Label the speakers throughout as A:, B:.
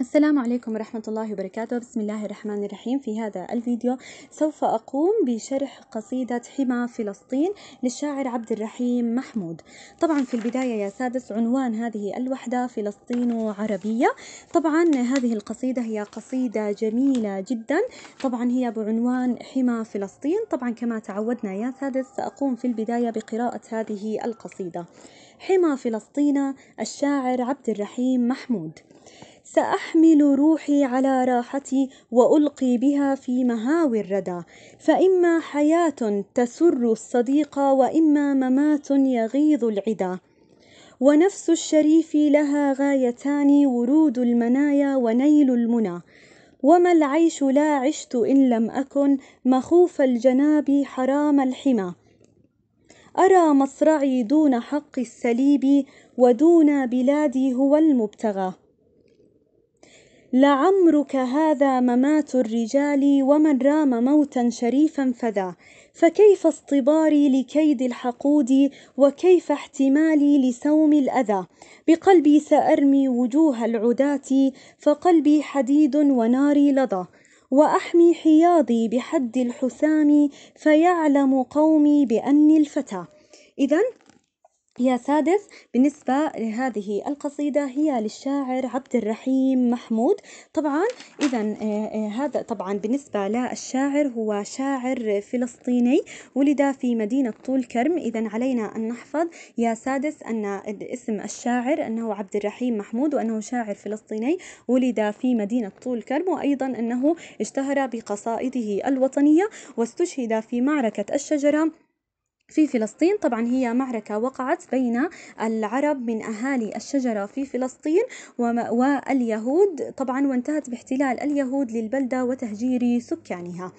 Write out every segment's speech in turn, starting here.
A: السلام عليكم ورحمة الله وبركاته بسم الله الرحمن الرحيم في هذا الفيديو سوف أقوم بشرح قصيدة حمى فلسطين للشاعر عبد الرحيم محمود طبعا في البداية يا سادس عنوان هذه الوحدة فلسطين عربية طبعا هذه القصيدة هي قصيدة جميلة جدا طبعا هي بعنوان حمى فلسطين طبعا كما تعودنا يا سادس سأقوم في البداية بقراءة هذه القصيدة حمى فلسطين الشاعر عبد الرحيم محمود سأحمل روحي على راحتي وألقي بها في مهاوي الردى فإما حياة تسر الصديق وإما ممات يغيظ العدا ونفس الشريف لها غايتان ورود المنايا ونيل المنى وما العيش لا عشت إن لم أكن مخوف الجناب حرام الحمى أرى مصرعي دون حق السليب ودون بلادي هو المبتغى لعمرك هذا ممات الرجال ومن رام موتا شريفا فذا فكيف اصطباري لكيد الحقود وكيف احتمالي لسوم الأذى بقلبي سأرمي وجوه العداة فقلبي حديد وناري لظى وأحمي حياضي بحد الحسام فيعلم قومي بأني الفتى إذا يا سادس بالنسبة لهذه القصيدة هي للشاعر عبد الرحيم محمود، طبعا إذا آه، آه، هذا طبعا بالنسبة للشاعر هو شاعر فلسطيني ولد في مدينة طول كرم، إذا علينا أن نحفظ يا سادس أن اسم الشاعر أنه عبد الرحيم محمود وأنه شاعر فلسطيني ولد في مدينة طول كرم، وأيضا أنه اشتهر بقصائده الوطنية واستشهد في معركة الشجرة. في فلسطين طبعا هي معركة وقعت بين العرب من أهالي الشجرة في فلسطين واليهود طبعا وانتهت باحتلال اليهود للبلدة وتهجير سكانها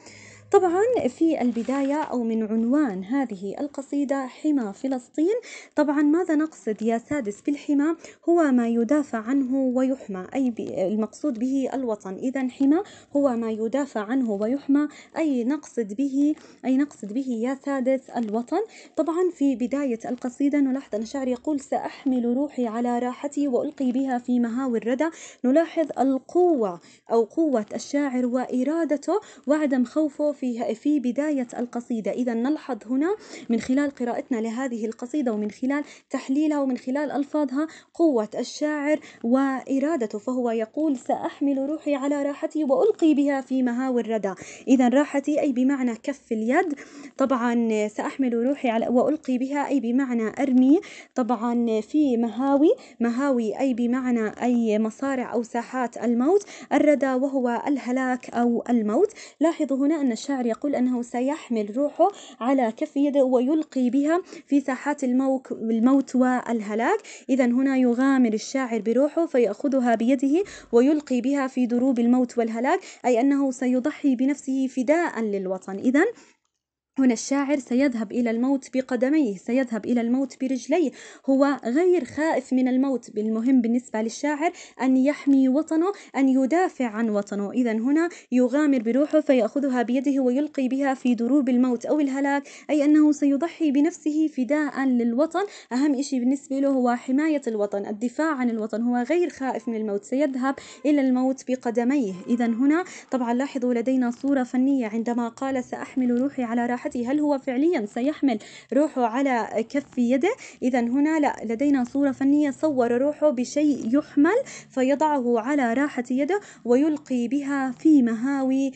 A: طبعا في البداية أو من عنوان هذه القصيدة حمى فلسطين طبعا ماذا نقصد يا سادس بالحمى هو ما يدافع عنه ويحمى أي المقصود به الوطن إذا حمى هو ما يدافع عنه ويحمى أي نقصد به أي نقصد به يا سادس الوطن طبعا في بداية القصيدة نلاحظ أن الشاعر يقول سأحمل روحي على راحتي وألقي بها في مهاوي الردى نلاحظ القوة أو قوة الشاعر وإرادته وعدم خوفه في في في بداية القصيدة إذا نلحظ هنا من خلال قراءتنا لهذه القصيدة ومن خلال تحليلها ومن خلال ألفاظها قوة الشاعر وإرادته فهو يقول سأحمل روحي على راحتي وألقي بها في مهاوي الردى إذا راحتي أي بمعنى كف اليد طبعا سأحمل روحي على وألقي بها أي بمعنى أرمي طبعا في مهاوي مهاوي أي بمعنى أي مصارع أو ساحات الموت الردى وهو الهلاك أو الموت لاحظوا هنا أن الشاعر الشاعر يقول أنه سيحمل روحه على كف يده ويلقي بها في ساحات الموك الموت والهلاك إذا هنا يغامر الشاعر بروحه فيأخذها بيده ويلقي بها في دروب الموت والهلاك أي أنه سيضحي بنفسه فداء للوطن إذا هنا الشاعر سيذهب إلى الموت بقدميه سيذهب إلى الموت برجليه هو غير خائف من الموت المهم بالنسبة للشاعر أن يحمي وطنه أن يدافع عن وطنه إذا هنا يغامر بروحه فيأخذها بيده ويلقي بها في دروب الموت أو الهلاك أي أنه سيضحي بنفسه فداء للوطن أهم شيء بالنسبة له هو حماية الوطن الدفاع عن الوطن هو غير خائف من الموت سيذهب إلى الموت بقدميه إذا هنا طبعا لاحظوا لدينا صورة فنية عندما قال سأحمل روحي على راحة مساحته هل هو فعليا سيحمل روحه على كف يده إذا هنا لا لدينا صورة فنية صور روحه بشيء يحمل فيضعه على راحة يده ويلقي بها في مهاوي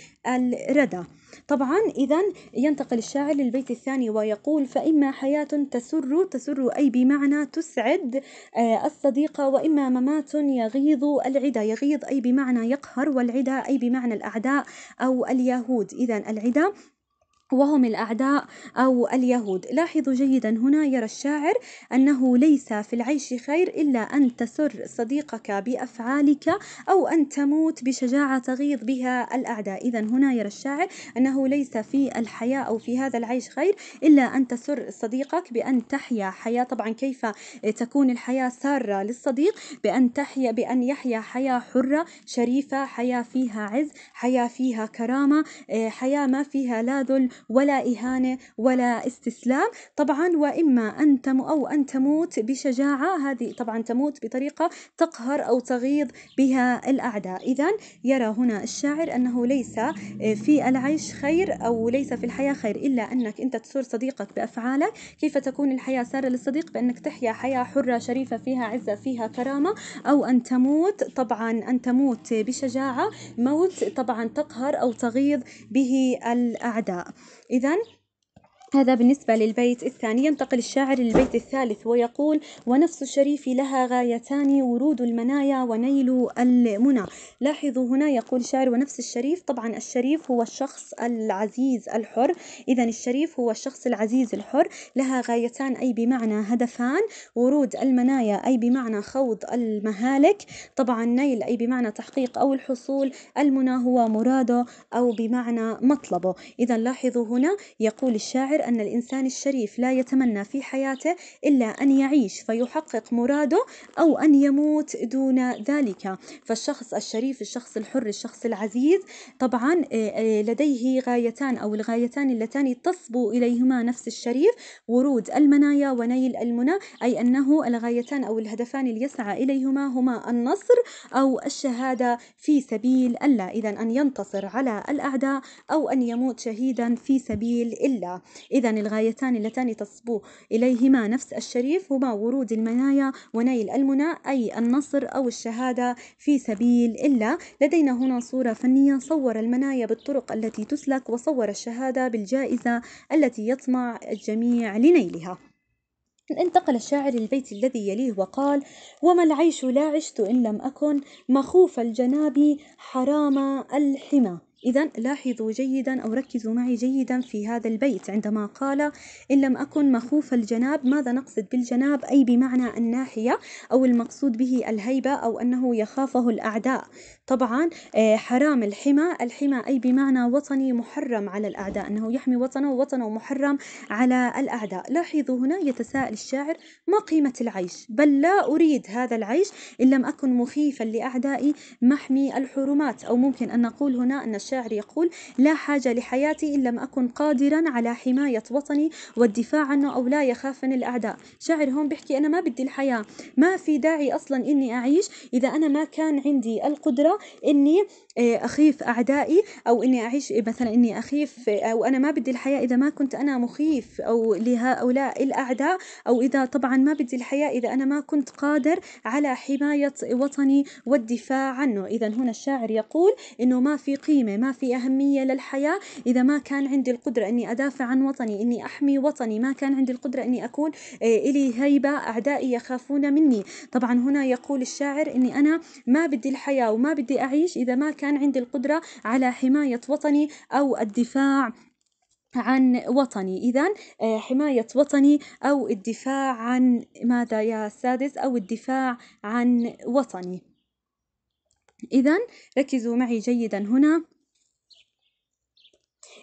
A: الردى طبعا إذا ينتقل الشاعر للبيت الثاني ويقول فإما حياة تسر تسر أي بمعنى تسعد آه، الصديقة وإما ممات يغيظ العدا يغيظ أي بمعنى يقهر والعدا أي بمعنى الأعداء أو اليهود إذا العدا وهم الأعداء أو اليهود لاحظوا جيدا هنا يرى الشاعر أنه ليس في العيش خير إلا أن تسر صديقك بأفعالك أو أن تموت بشجاعة تغيظ بها الأعداء إذا هنا يرى الشاعر أنه ليس في الحياة أو في هذا العيش خير إلا أن تسر صديقك بأن تحيا حياة طبعا كيف تكون الحياة سارة للصديق بأن تحيا بأن يحيا حياة حرة شريفة حياة فيها عز حياة فيها كرامة حياة ما فيها لا ذل ولا إهانة ولا استسلام طبعا وإما أن تم أو أن تموت بشجاعة هذه طبعا تموت بطريقة تقهر أو تغيظ بها الأعداء إذا يرى هنا الشاعر أنه ليس آه، في العيش خير أو ليس في الحياة خير إلا أنك أنت تسر صديقك بأفعالك كيف تكون الحياة سارة للصديق بأنك تحيا حياة حرة شريفة فيها عزة فيها كرامة أو أن تموت طبعا أن تموت بشجاعة موت طبعا تقهر أو تغيظ به الأعداء إذا هذا بالنسبة للبيت الثاني ينتقل الشاعر للبيت الثالث ويقول ونفس الشريف لها غايتان ورود المنايا ونيل المنى لاحظوا هنا يقول الشاعر ونفس الشريف طبعا الشريف هو الشخص العزيز الحر إذا الشريف هو الشخص العزيز الحر لها غايتان أي بمعنى هدفان ورود المنايا أي بمعنى خوض المهالك طبعا نيل أي بمعنى تحقيق أو الحصول المنى هو مراده أو بمعنى مطلبه إذا لاحظوا هنا يقول الشاعر الشاعر أن الإنسان الشريف لا يتمنى في حياته إلا أن يعيش فيحقق مراده أو أن يموت دون ذلك فالشخص الشريف الشخص الحر الشخص العزيز طبعا آه، آه، لديه غايتان أو الغايتان اللتان تصبو إليهما نفس الشريف ورود المنايا ونيل المنى أي أنه الغايتان أو الهدفان اللي يسعى إليهما هما النصر أو الشهادة في سبيل الله إذا أن ينتصر على الأعداء أو أن يموت شهيدا في سبيل الله إذا الغايتان اللتان تصبو إليهما نفس الشريف هما ورود المنايا ونيل المنى أي النصر أو الشهادة في سبيل إلا لدينا هنا صورة فنية صور المنايا بالطرق التي تسلك وصور الشهادة بالجائزة التي يطمع الجميع لنيلها انتقل الشاعر للبيت الذي يليه وقال وما العيش لا عشت إن لم أكن مخوف الجناب حرام الحمى إذا لاحظوا جيدا أو ركزوا معي جيدا في هذا البيت عندما قال إن لم أكن مخوف الجناب ماذا نقصد بالجناب أي بمعنى الناحية أو المقصود به الهيبة أو أنه يخافه الأعداء طبعا آه، حرام الحمى الحمى أي بمعنى وطني محرم على الأعداء أنه يحمي وطنه ووطنه محرم على الأعداء لاحظوا هنا يتساءل الشاعر ما قيمة العيش بل لا أريد هذا العيش إن لم أكن مخيفا لأعدائي محمي الحرمات أو ممكن أن نقول هنا أن الشاعر يقول لا حاجة لحياتي إن لم أكن قادرا على حماية وطني والدفاع عنه أو لا يخافني الأعداء شاعر هون بيحكي أنا ما بدي الحياة ما في داعي أصلا إني أعيش إذا أنا ما كان عندي القدرة إني آه، أخيف أعدائي أو إني أعيش مثلا إني أخيف آه، أو أنا ما بدي الحياة إذا ما كنت أنا مخيف أو لهؤلاء الأعداء أو إذا طبعا ما بدي الحياة إذا أنا ما كنت قادر على حماية وطني والدفاع عنه إذا هنا الشاعر يقول إنه ما في قيمة ما في أهمية للحياة إذا ما كان عندي القدرة أني أدافع عن وطني إني أحمي وطني ما كان عندي القدرة أني أكون آه، إلي هيبة أعدائي يخافون مني طبعا هنا يقول الشاعر أني أنا ما بدي الحياة وما بدي أعيش إذا ما كان عندي القدرة على حماية وطني أو الدفاع عن وطني إذا آه، حماية وطني أو الدفاع عن ماذا يا سادس أو الدفاع عن وطني إذا ركزوا معي جيدا هنا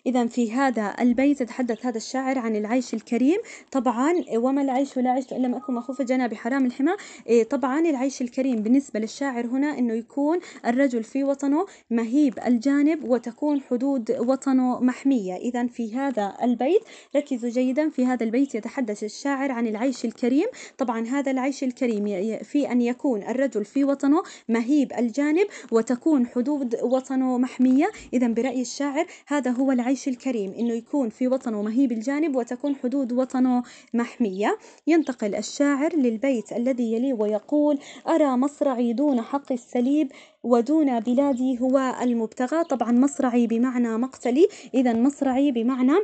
A: إذا في هذا البيت يتحدث هذا الشاعر عن العيش الكريم طبعا وما العيش ولا عيش إلا ما أكون مخوفة جناب حرام الحمى إيه، طبعا العيش الكريم بالنسبة للشاعر هنا أنه يكون الرجل في وطنه مهيب الجانب وتكون حدود وطنه محمية إذا في هذا البيت ركزوا جيدا في هذا البيت يتحدث الشاعر عن العيش الكريم طبعا هذا العيش الكريم في أن يكون الرجل في وطنه مهيب الجانب وتكون حدود وطنه محمية إذا برأي الشاعر هذا هو العيش العيش الكريم إنه يكون في وطنه مهيب الجانب وتكون حدود وطنه محمية ينتقل الشاعر للبيت الذي يليه ويقول أرى مصرعي دون حق السليب ودون بلادي هو المبتغى طبعا مصرعي بمعنى مقتلي إذا مصرعي بمعنى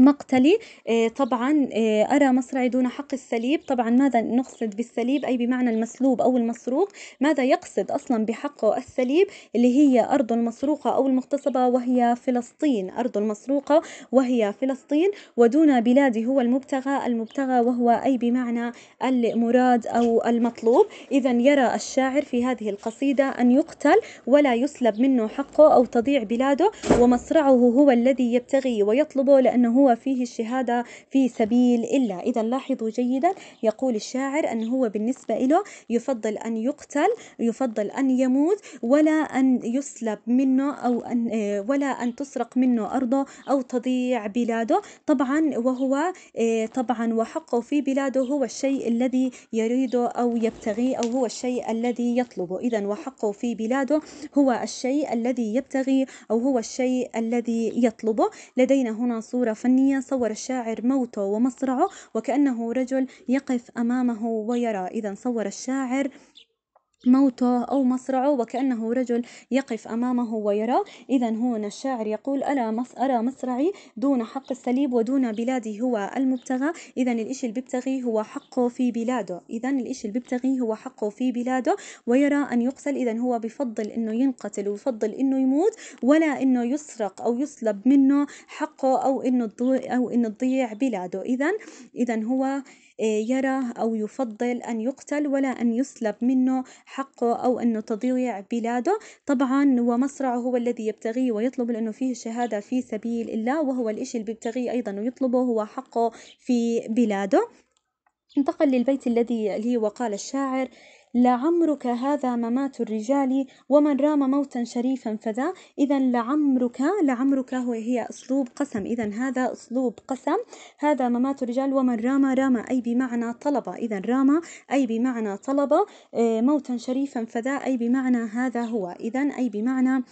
A: مقتلي آه، طبعا آه، أرى مصرعي دون حق السليب طبعا ماذا نقصد بالسليب أي بمعنى المسلوب أو المسروق ماذا يقصد أصلا بحقه السليب اللي هي أرض المسروقة أو المغتصبة وهي فلسطين أرض المسروقة وهي فلسطين ودون بلادي هو المبتغى المبتغى وهو أي بمعنى المراد أو المطلوب إذا يرى الشاعر في هذه القصيدة أن يقتل ولا يسلب منه حقه أو تضيع بلاده ومصرعه هو الذي يبتغي ويطلبه لأنه هو فيه الشهادة في سبيل إلا إذا لاحظوا جيدا يقول الشاعر أن هو بالنسبة له يفضل أن يقتل يفضل أن يموت ولا أن يسلب منه أو أن آه، ولا أن تسرق منه أرضه أو تضيع بلاده طبعا وهو آه، طبعا وحقه في بلاده هو الشيء الذي يريده أو يبتغيه أو هو الشيء الذي يطلبه إذا وحقه في بلاده هو الشيء الذي يبتغي أو هو الشيء الذي يطلبه لدينا هنا صورة فنية الفنية صور الشاعر موته ومصرعه وكأنه رجل يقف أمامه ويرى إذا صور الشاعر موته أو مصرعه وكأنه رجل يقف أمامه ويرى إذا هنا الشاعر يقول ألا أرى مصرعي دون حق الصليب ودون بلادي هو المبتغى إذا الإشي اللي بيبتغي هو حقه في بلاده إذا الإشي اللي بيبتغي هو حقه في بلاده ويرى أن يقتل إذا هو بفضل أنه ينقتل ويفضل أنه يموت ولا أنه يسرق أو يسلب منه حقه أو أنه أو أنه تضيع بلاده إذا إذا هو يرى أو يفضل أن يقتل ولا أن يسلب منه حقه أو أنه تضيع بلاده طبعا ومصرعه هو الذي يبتغيه ويطلب لأنه فيه الشهادة في سبيل الله وهو الإشي اللي بيبتغيه أيضا ويطلبه هو حقه في بلاده انتقل للبيت الذي لي وقال الشاعر لعمرك هذا ممات الرجال ومن رام موتا شريفا فذا إذا لعمرك لعمرك هو هي أسلوب قسم إذا هذا أسلوب قسم هذا ممات الرجال ومن رام رام أي بمعنى طلب إذا رام أي بمعنى طلب آه، موتا شريفا فذا أي بمعنى هذا هو إذا أي بمعنى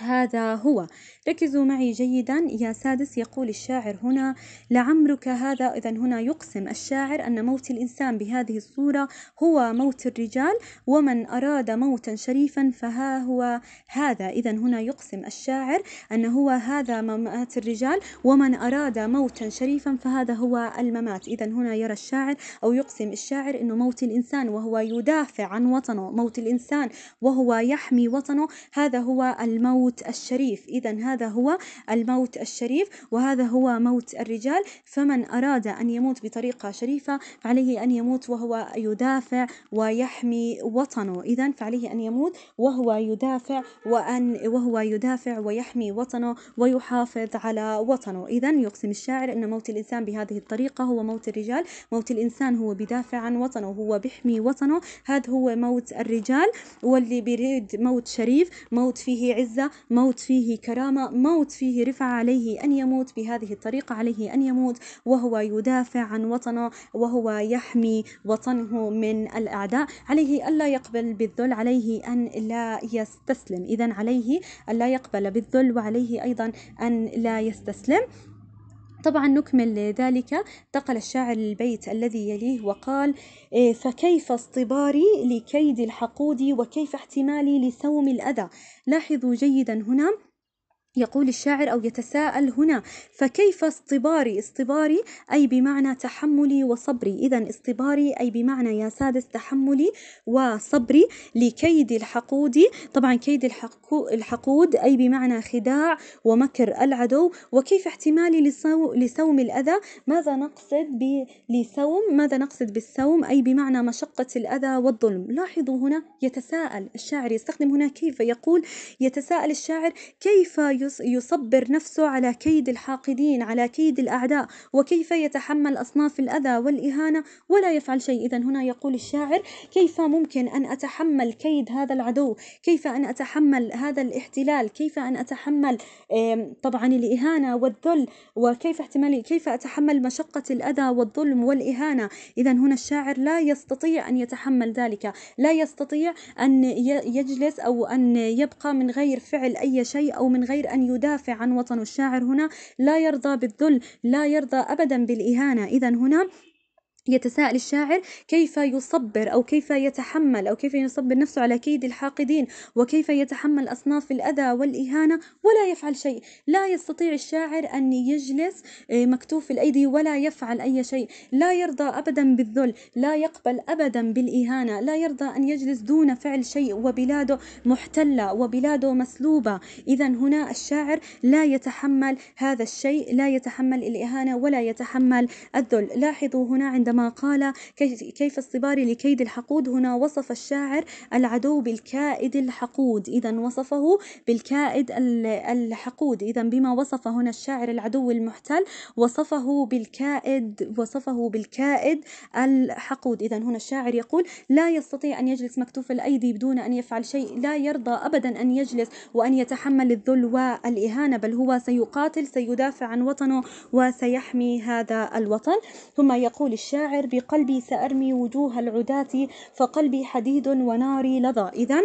A: هذا هو ركزوا معي جيدا يا سادس يقول الشاعر هنا لعمرك هذا إذا هنا يقسم الشاعر أن موت الإنسان بهذه الصورة هو موت الرجال ومن أراد موتا شريفا فها هو هذا إذا هنا يقسم الشاعر أن هو هذا ممات الرجال ومن أراد موتا شريفا فهذا هو الممات إذا هنا يرى الشاعر أو يقسم الشاعر أنه موت الإنسان وهو يدافع عن وطنه موت الإنسان وهو يحمي وطنه هذا هو الموت الموت الشريف إذا هذا هو الموت الشريف وهذا هو موت الرجال فمن أراد أن يموت بطريقة شريفة فعليه أن يموت وهو يدافع ويحمي وطنه إذا فعليه أن يموت وهو يدافع وأن وهو يدافع ويحمي وطنه ويحافظ على وطنه إذا يقسم الشاعر أن موت الإنسان بهذه الطريقة هو موت الرجال موت الإنسان هو بدافع عن وطنه هو بيحمي وطنه هذا هو موت الرجال واللي بيريد موت شريف موت فيه عزة موت فيه كرامة موت فيه رفعة عليه أن يموت بهذه الطريقة عليه أن يموت وهو يدافع عن وطنه وهو يحمي وطنه من الأعداء عليه ألا يقبل بالذل عليه أن لا يستسلم إذا عليه ألا يقبل بالذل وعليه أيضا أن لا يستسلم طبعا نكمل ذلك نقل الشاعر البيت الذي يليه وقال إيه، فكيف اصطباري لكيد الحقود وكيف احتمالي لثوم الأذى لاحظوا جيدا هنا يقول الشاعر أو يتساءل هنا فكيف اصطباري اصطباري أي بمعنى تحملي وصبري إذا اصطباري أي بمعنى يا سادس تحملي وصبري لكيد الحقود طبعا كيد الحقود أي بمعنى خداع ومكر العدو وكيف احتمالي لسوم الأذى ماذا نقصد لسوم ماذا نقصد بالسوم أي بمعنى مشقة الأذى والظلم لاحظوا هنا يتساءل الشاعر يستخدم هنا كيف يقول يتساءل الشاعر كيف يصبر نفسه على كيد الحاقدين على كيد الأعداء وكيف يتحمل أصناف الأذى والإهانة ولا يفعل شيء إذا هنا يقول الشاعر كيف ممكن أن أتحمل كيد هذا العدو كيف أن أتحمل هذا الاحتلال كيف أن أتحمل طبعا الإهانة والذل وكيف احتمالي كيف أتحمل مشقة الأذى والظلم والإهانة إذا هنا الشاعر لا يستطيع أن يتحمل ذلك لا يستطيع أن يجلس أو أن يبقى من غير فعل أي شيء أو من غير أن أن يدافع عن وطن الشاعر هنا لا يرضى بالذل لا يرضى أبدا بالإهانة إذا هنا يتساءل الشاعر كيف يصبر أو كيف يتحمل أو كيف يصبر نفسه على كيد الحاقدين وكيف يتحمل أصناف الأذى والإهانة ولا يفعل شيء لا يستطيع الشاعر أن يجلس آه، مكتوف الأيدي ولا يفعل أي شيء لا يرضى أبدا بالذل لا يقبل أبدا بالإهانة لا يرضى أن يجلس دون فعل شيء وبلاده محتلة وبلاده مسلوبة إذا هنا الشاعر لا يتحمل هذا الشيء لا يتحمل الإهانة ولا يتحمل الذل لاحظوا هنا عندما كما قال كيف الصبار لكيد الحقود هنا وصف الشاعر العدو بالكائد الحقود إذا وصفه بالكائد الحقود إذا بما وصف هنا الشاعر العدو المحتل وصفه بالكائد وصفه بالكائد الحقود إذا هنا الشاعر يقول لا يستطيع أن يجلس مكتوف الأيدي بدون أن يفعل شيء لا يرضى أبدا أن يجلس وأن يتحمل الذل والإهانة بل هو سيقاتل سيدافع عن وطنه وسيحمي هذا الوطن ثم يقول الشاعر الشاعر بقلبي سأرمي وجوه العداة فقلبي حديد وناري لظى إذا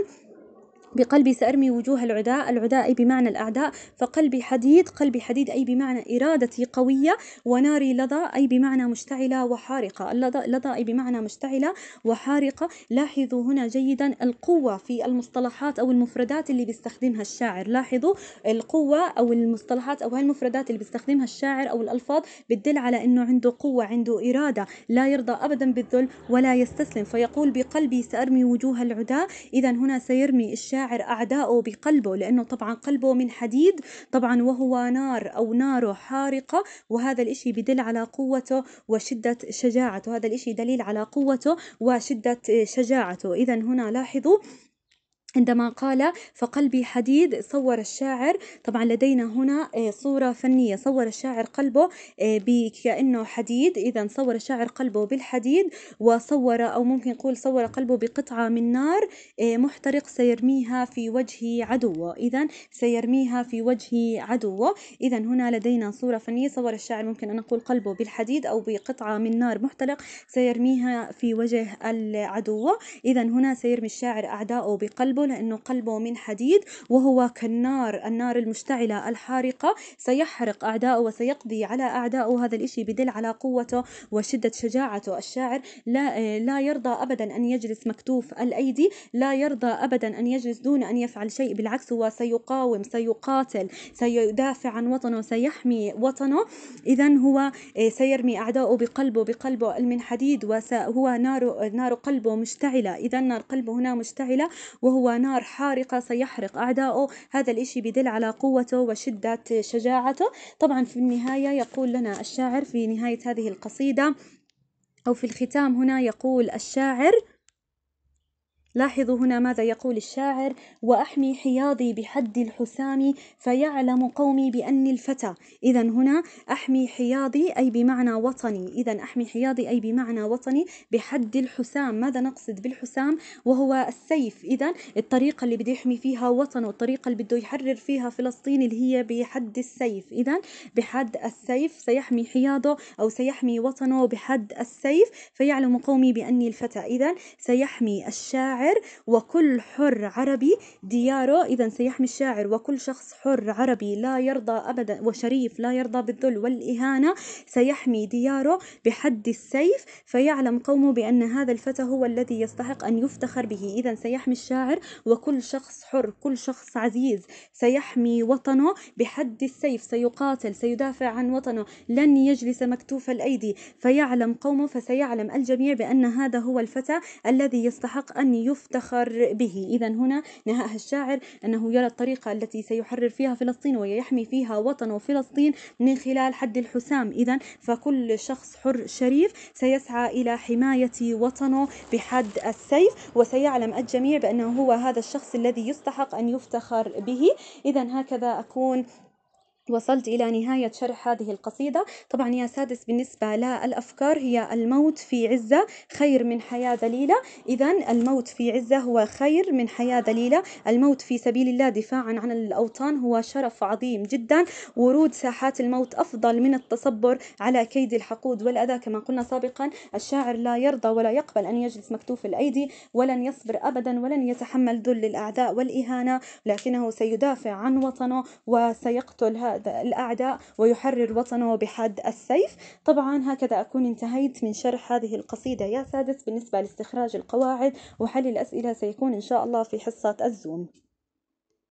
A: بقلبي سأرمي وجوه العداء العداء أي بمعنى الأعداء فقلبي حديد قلبي حديد أي بمعنى إرادتي قوية وناري لظى أي بمعنى مشتعلة وحارقة اللظى لظى أي بمعنى مشتعلة وحارقة لاحظوا هنا جيدا القوة في المصطلحات أو المفردات اللي بيستخدمها الشاعر لاحظوا القوة أو المصطلحات أو هالمفردات اللي بيستخدمها الشاعر أو الألفاظ بتدل على أنه عنده قوة عنده إرادة لا يرضى أبدا بالذل ولا يستسلم فيقول بقلبي سأرمي وجوه العداء إذا هنا سيرمي الشاعر مشاعر أعدائه بقلبه لأنه طبعا قلبه من حديد طبعا وهو نار أو ناره حارقة وهذا الإشي بدل على قوته وشدة شجاعته هذا الإشي دليل على قوته وشدة شجاعته إذا هنا لاحظوا عندما قال فقلبي حديد صور الشاعر طبعا لدينا هنا آه، صورة فنية صور الشاعر قلبه آه، كأنه حديد إذا صور الشاعر قلبه بالحديد وصور أو ممكن نقول صور قلبه بقطعة من نار آه، محترق سيرميها في وجه عدوه إذا سيرميها في وجه عدوه إذا هنا لدينا صورة فنية صور الشاعر ممكن أن نقول قلبه بالحديد أو بقطعة من نار محترق سيرميها في وجه العدو إذا هنا سيرمي الشاعر أعداؤه بقلبه يقولون لأنه قلبه من حديد وهو كالنار النار المشتعلة الحارقة سيحرق أعداءه وسيقضي على اعداءه هذا الإشي بدل على قوته وشدة شجاعته الشاعر لا, لا يرضى أبدا أن يجلس مكتوف الأيدي لا يرضى أبدا أن يجلس دون أن يفعل شيء بالعكس هو سيقاوم سيقاتل سيدافع عن وطنه سيحمي وطنه إذا هو إيه، سيرمي اعداءه بقلبه بقلبه من حديد وهو نار نار قلبه مشتعلة إذا نار قلبه هنا مشتعلة وهو نار حارقة سيحرق أعداؤه هذا الإشي بدل على قوته وشدة شجاعته طبعا في النهاية يقول لنا الشاعر في نهاية هذه القصيدة أو في الختام هنا يقول الشاعر لاحظوا هنا ماذا يقول الشاعر وأحمي حياضي بحد الحسام فيعلم قومي بأني الفتى إذا هنا أحمي حياضي أي بمعنى وطني إذا أحمي حياضي أي بمعنى وطني بحد الحسام ماذا نقصد بالحسام وهو السيف إذا الطريقة اللي بده يحمي فيها وطنه الطريقة اللي بده يحرر فيها فلسطين اللي هي بحد السيف إذا بحد السيف سيحمي حياضه أو سيحمي وطنه بحد السيف فيعلم قومي بأني الفتى إذا سيحمي الشاعر الشاعر وكل حر عربي دياره إذا سيحمي الشاعر وكل شخص حر عربي لا يرضى أبدا وشريف لا يرضى بالذل والإهانة سيحمي دياره بحد السيف فيعلم قومه بأن هذا الفتى هو الذي يستحق أن يفتخر به إذا سيحمي الشاعر وكل شخص حر كل شخص عزيز سيحمي وطنه بحد السيف سيقاتل سيدافع عن وطنه لن يجلس مكتوف الأيدي فيعلم قومه فسيعلم الجميع بأن هذا هو الفتى الذي يستحق أن يفتخر به إذا هنا نهاها الشاعر أنه يرى الطريقة التي سيحرر فيها فلسطين ويحمي فيها وطنه فلسطين من خلال حد الحسام إذا فكل شخص حر شريف سيسعى إلى حماية وطنه بحد السيف وسيعلم الجميع بأنه هو هذا الشخص الذي يستحق أن يفتخر به إذا هكذا أكون وصلت إلى نهاية شرح هذه القصيدة طبعا يا سادس بالنسبة للأفكار هي الموت في عزة خير من حياة ذليلة إذا الموت في عزة هو خير من حياة ذليلة الموت في سبيل الله دفاعا عن الأوطان هو شرف عظيم جدا ورود ساحات الموت أفضل من التصبر على كيد الحقود والأذى كما قلنا سابقا الشاعر لا يرضى ولا يقبل أن يجلس مكتوف الأيدي ولن يصبر أبدا ولن يتحمل ذل الأعداء والإهانة لكنه سيدافع عن وطنه وسيقتل الأعداء ويحرر وطنه بحد السيف طبعا هكذا أكون انتهيت من شرح هذه القصيدة يا سادس بالنسبة لاستخراج القواعد وحل الأسئلة سيكون إن شاء الله في حصة الزوم